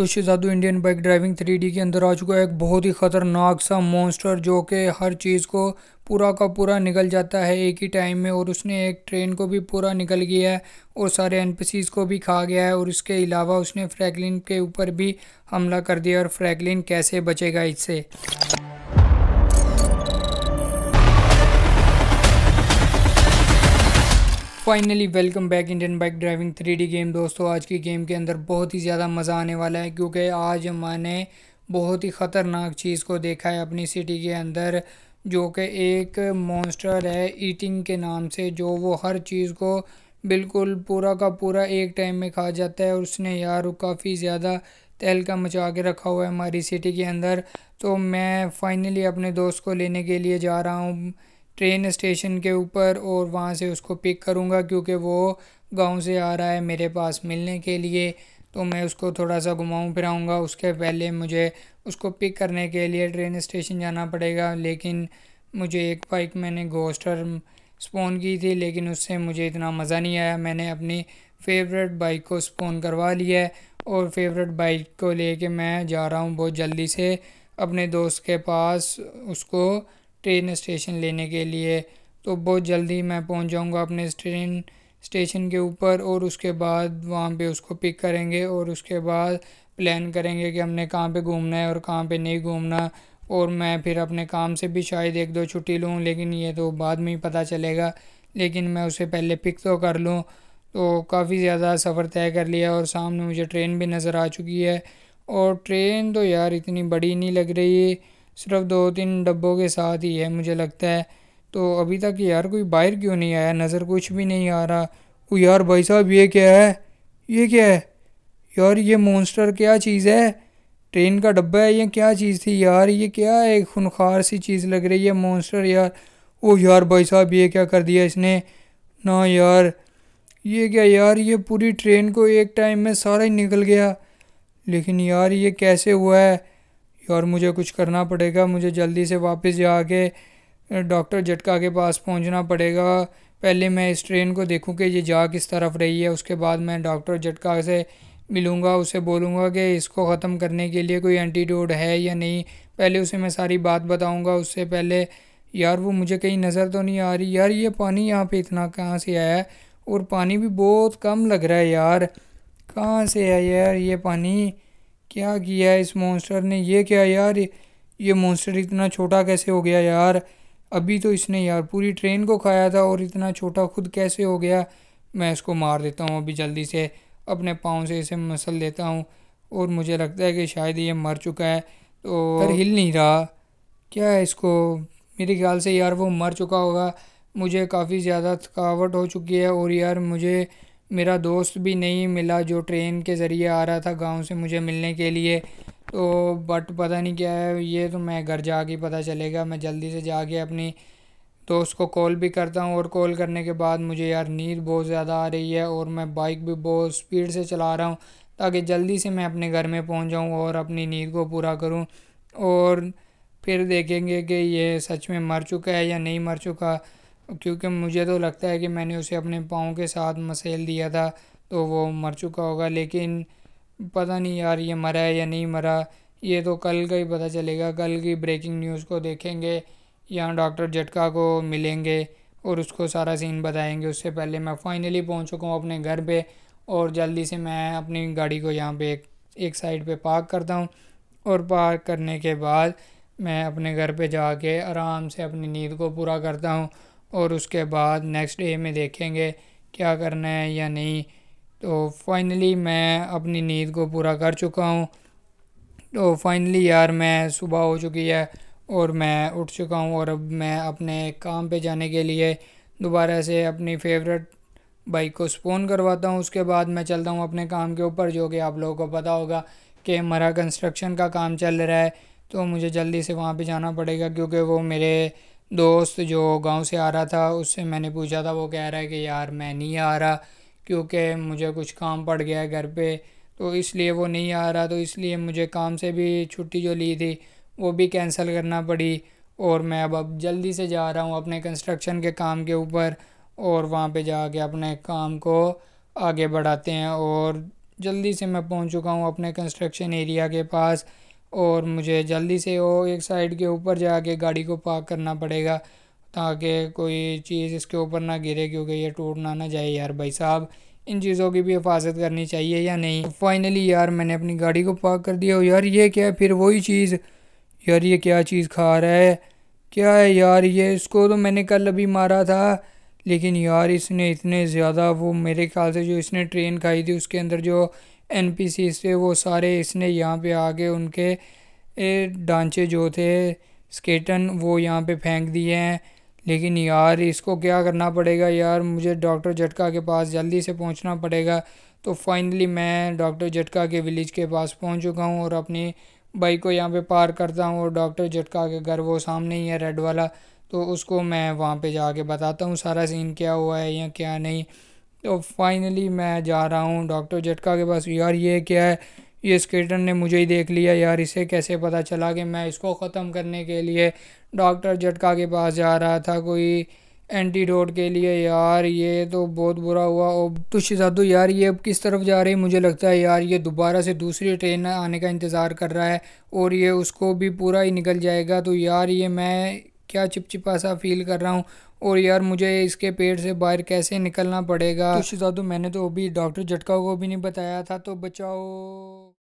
तो शहजादू Indian bike driving three के अंदर आ चुका है एक बहुत ही ख़तरनाक सा मॉन्स्टर जो कि हर चीज़ को पूरा का पूरा निकल जाता है एक ही टाइम में और उसने एक ट्रेन को भी पूरा निकल गया है और सारे एन को भी खा गया है और इसके अलावा उसने फ्रैकलिन के ऊपर भी हमला कर दिया और फ्रैकलिन कैसे बचेगा इससे finally welcome back Indian bike driving three game दोस्तों आज की गेम के अंदर बहुत ही ज़्यादा मज़ा आने वाला है क्योंकि आज मैंने बहुत ही ख़तरनाक चीज़ को देखा है अपनी सिटी के अंदर जो कि एक मॉन्स्टर है ईटिंग के नाम से जो वो हर चीज़ को बिल्कुल पूरा का पूरा एक टाइम में खा जाता है और उसने यार काफ़ी ज़्यादा तहलका मचा के रखा हुआ है हमारी सिटी के अंदर तो मैं फ़ाइनली अपने दोस्त को लेने के लिए जा रहा हूँ ट्रेन स्टेशन के ऊपर और वहाँ से उसको पिक करूँगा क्योंकि वो गांव से आ रहा है मेरे पास मिलने के लिए तो मैं उसको थोड़ा सा घुमाऊँ फिराऊँगा उसके पहले मुझे उसको पिक करने के लिए ट्रेन स्टेशन जाना पड़ेगा लेकिन मुझे एक बाइक मैंने घोस्टर स्पोन की थी लेकिन उससे मुझे इतना मज़ा नहीं आया मैंने अपनी फेवरेट बाइक को स्पोन करवा लिया है और फेवरेट बाइक को लेके मैं जा रहा हूँ बहुत जल्दी से अपने दोस्त के पास उसको ट्रेन स्टेशन लेने के लिए तो बहुत जल्दी मैं पहुंच जाऊंगा अपने ट्रेन स्टेशन के ऊपर और उसके बाद वहाँ पे उसको पिक करेंगे और उसके बाद प्लान करेंगे कि हमने कहाँ पे घूमना है और कहाँ पे नहीं घूमना और मैं फिर अपने काम से भी शायद एक दो छुट्टी लूँ लेकिन ये तो बाद में ही पता चलेगा लेकिन मैं उसे पहले पिक तो कर लूँ तो काफ़ी ज़्यादा सफ़र तय कर लिया और सामने मुझे ट्रेन भी नज़र आ चुकी है और ट्रेन तो यार इतनी बड़ी नहीं लग रही है सिर्फ दो तीन डब्बों के साथ ही है मुझे लगता है तो अभी तक यार कोई बाहर क्यों नहीं आया नज़र कुछ भी नहीं आ रहा ओ यार भाई साहब ये क्या है ये क्या है यार ये मोन्स्टर क्या चीज़ है ट्रेन का डब्बा है ये क्या चीज़ थी यार ये क्या है खुनखार सी चीज़ लग रही है मोन्स्टर यार ओ यार भाई साहब ये क्या कर दिया इसने ना यार ये क्या यार ये पूरी ट्रेन को एक टाइम में सारा ही निकल गया लेकिन यार ये कैसे हुआ है और मुझे कुछ करना पड़ेगा मुझे जल्दी से वापस जाके डॉक्टर जटका के पास पहुंचना पड़ेगा पहले मैं इस ट्रेन को देखूं कि ये जा किस तरफ रही है उसके बाद मैं डॉक्टर जटका से मिलूँगा उसे बोलूँगा कि इसको ख़त्म करने के लिए कोई एंटीडोड है या नहीं पहले उसे मैं सारी बात बताऊँगा उससे पहले यार वो मुझे कहीं नज़र तो नहीं आ रही यार ये पानी यहाँ पे इतना कहाँ से आया है और पानी भी बहुत कम लग रहा है यार कहाँ से है यार ये पानी क्या किया इस मॉन्स्टर ने ये क्या यार ये, ये मॉन्स्टर इतना छोटा कैसे हो गया यार अभी तो इसने यार पूरी ट्रेन को खाया था और इतना छोटा खुद कैसे हो गया मैं इसको मार देता हूँ अभी जल्दी से अपने पाँव से इसे मसल देता हूँ और मुझे लगता है कि शायद ये मर चुका है तो पर हिल नहीं रहा क्या है इसको मेरे ख्याल से यार वो मर चुका होगा मुझे काफ़ी ज़्यादा थकावट हो चुकी है और यार मुझे मेरा दोस्त भी नहीं मिला जो ट्रेन के ज़रिए आ रहा था गांव से मुझे मिलने के लिए तो बट पता नहीं क्या है ये तो मैं घर जा के पता चलेगा मैं जल्दी से जाके अपनी दोस्त को कॉल भी करता हूँ और कॉल करने के बाद मुझे यार नींद बहुत ज़्यादा आ रही है और मैं बाइक भी बहुत स्पीड से चला रहा हूँ ताकि जल्दी से मैं अपने घर में पहुँच जाऊँ और अपनी नींद को पूरा करूँ और फिर देखेंगे कि ये सच में मर चुका है या नहीं मर चुका क्योंकि मुझे तो लगता है कि मैंने उसे अपने पाँव के साथ मसेल दिया था तो वो मर चुका होगा लेकिन पता नहीं यार ये मरा है या नहीं मरा ये तो कल का ही पता चलेगा कल की ब्रेकिंग न्यूज़ को देखेंगे यहाँ डॉक्टर झटका को मिलेंगे और उसको सारा सीन बताएंगे उससे पहले मैं फ़ाइनली पहुँच चुका हूँ अपने घर पे और जल्दी से मैं अपनी गाड़ी को यहाँ पे एक, एक साइड पे पार्क करता हूँ और पार्क करने के बाद मैं अपने घर पे जाके आराम से अपनी नींद को पूरा करता हूँ और उसके बाद नेक्स्ट डे में देखेंगे क्या करना है या नहीं तो फाइनली मैं अपनी नींद को पूरा कर चुका हूँ तो फाइनली यार मैं सुबह हो चुकी है और मैं उठ चुका हूँ और अब मैं अपने काम पे जाने के लिए दोबारा से अपनी फेवरेट बाइक को स्पोन करवाता हूँ उसके बाद मैं चलता हूँ अपने काम के ऊपर जो कि आप लोगों को पता होगा कि हमारा कंस्ट्रक्शन का काम चल रहा है तो मुझे जल्दी से वहाँ पे जाना पड़ेगा क्योंकि वो मेरे दोस्त जो गांव से आ रहा था उससे मैंने पूछा था वो कह रहा है कि यार मैं नहीं आ रहा क्योंकि मुझे कुछ काम पड़ गया है घर पे तो इसलिए वो नहीं आ रहा तो इसलिए मुझे काम से भी छुट्टी जो ली थी वो भी कैंसिल करना पड़ी और मैं अब अब जल्दी से जा रहा हूँ अपने कंस्ट्रक्शन के काम के ऊपर और वहाँ पे जाके अपने काम को आगे बढ़ाते हैं और जल्दी से मैं पहुँच चुका हूँ अपने कंस्ट्रक्शन एरिया के पास और मुझे जल्दी से वो एक साइड के ऊपर जाके गाड़ी को पार्क करना पड़ेगा ताकि कोई चीज़ इसके ऊपर ना गिरे क्योंकि ये टूटना ना जाए यार भाई साहब इन चीज़ों की भी हिफाजत करनी चाहिए या नहीं फाइनली यार मैंने अपनी गाड़ी को पार्क कर दिया यार ये क्या है फिर वही चीज़ यार ये क्या चीज़ खा रहा है क्या है यार ये इसको तो मैंने कल अभी मारा था लेकिन यार इसने इतने ज़्यादा वो मेरे ख्याल से जो इसने ट्रेन खाई थी उसके अंदर जो एन पी सी से वो सारे इसने यहाँ पे आके उनके ढांचे जो थे स्केटन वो यहाँ पे फेंक दिए हैं लेकिन यार इसको क्या करना पड़ेगा यार मुझे डॉक्टर झटका के पास जल्दी से पहुँचना पड़ेगा तो फाइनली मैं डॉक्टर झटका के विलेज के पास पहुँच चुका हूँ और अपनी बाइक को यहाँ पे पार करता हूँ और डॉक्टर झटका के घर वो सामने ही है रेड वाला तो उसको मैं वहाँ पे जाके बताता हूँ सारा सीन क्या हुआ है या क्या नहीं तो फाइनली मैं जा रहा हूँ डॉक्टर झटका के पास यार ये क्या है ये स्केटन ने मुझे ही देख लिया यार इसे कैसे पता चला कि मैं इसको ख़त्म करने के लिए डॉक्टर झटका के पास जा रहा था कोई एंटीडोट के लिए यार ये तो बहुत बुरा हुआ और तो शिजादू यार ये अब किस तरफ जा रही है मुझे लगता है यार ये दोबारा से दूसरी ट्रेन आने का इंतज़ार कर रहा है और ये उसको भी पूरा ही निकल जाएगा तो यार ये मैं क्या चिपचिपा सा फील कर रहा हूँ और यार मुझे इसके पेट से बाहर कैसे निकलना पड़ेगा तो, तो मैंने तो अभी डॉक्टर झटकाओ को भी नहीं बताया था तो बचाओ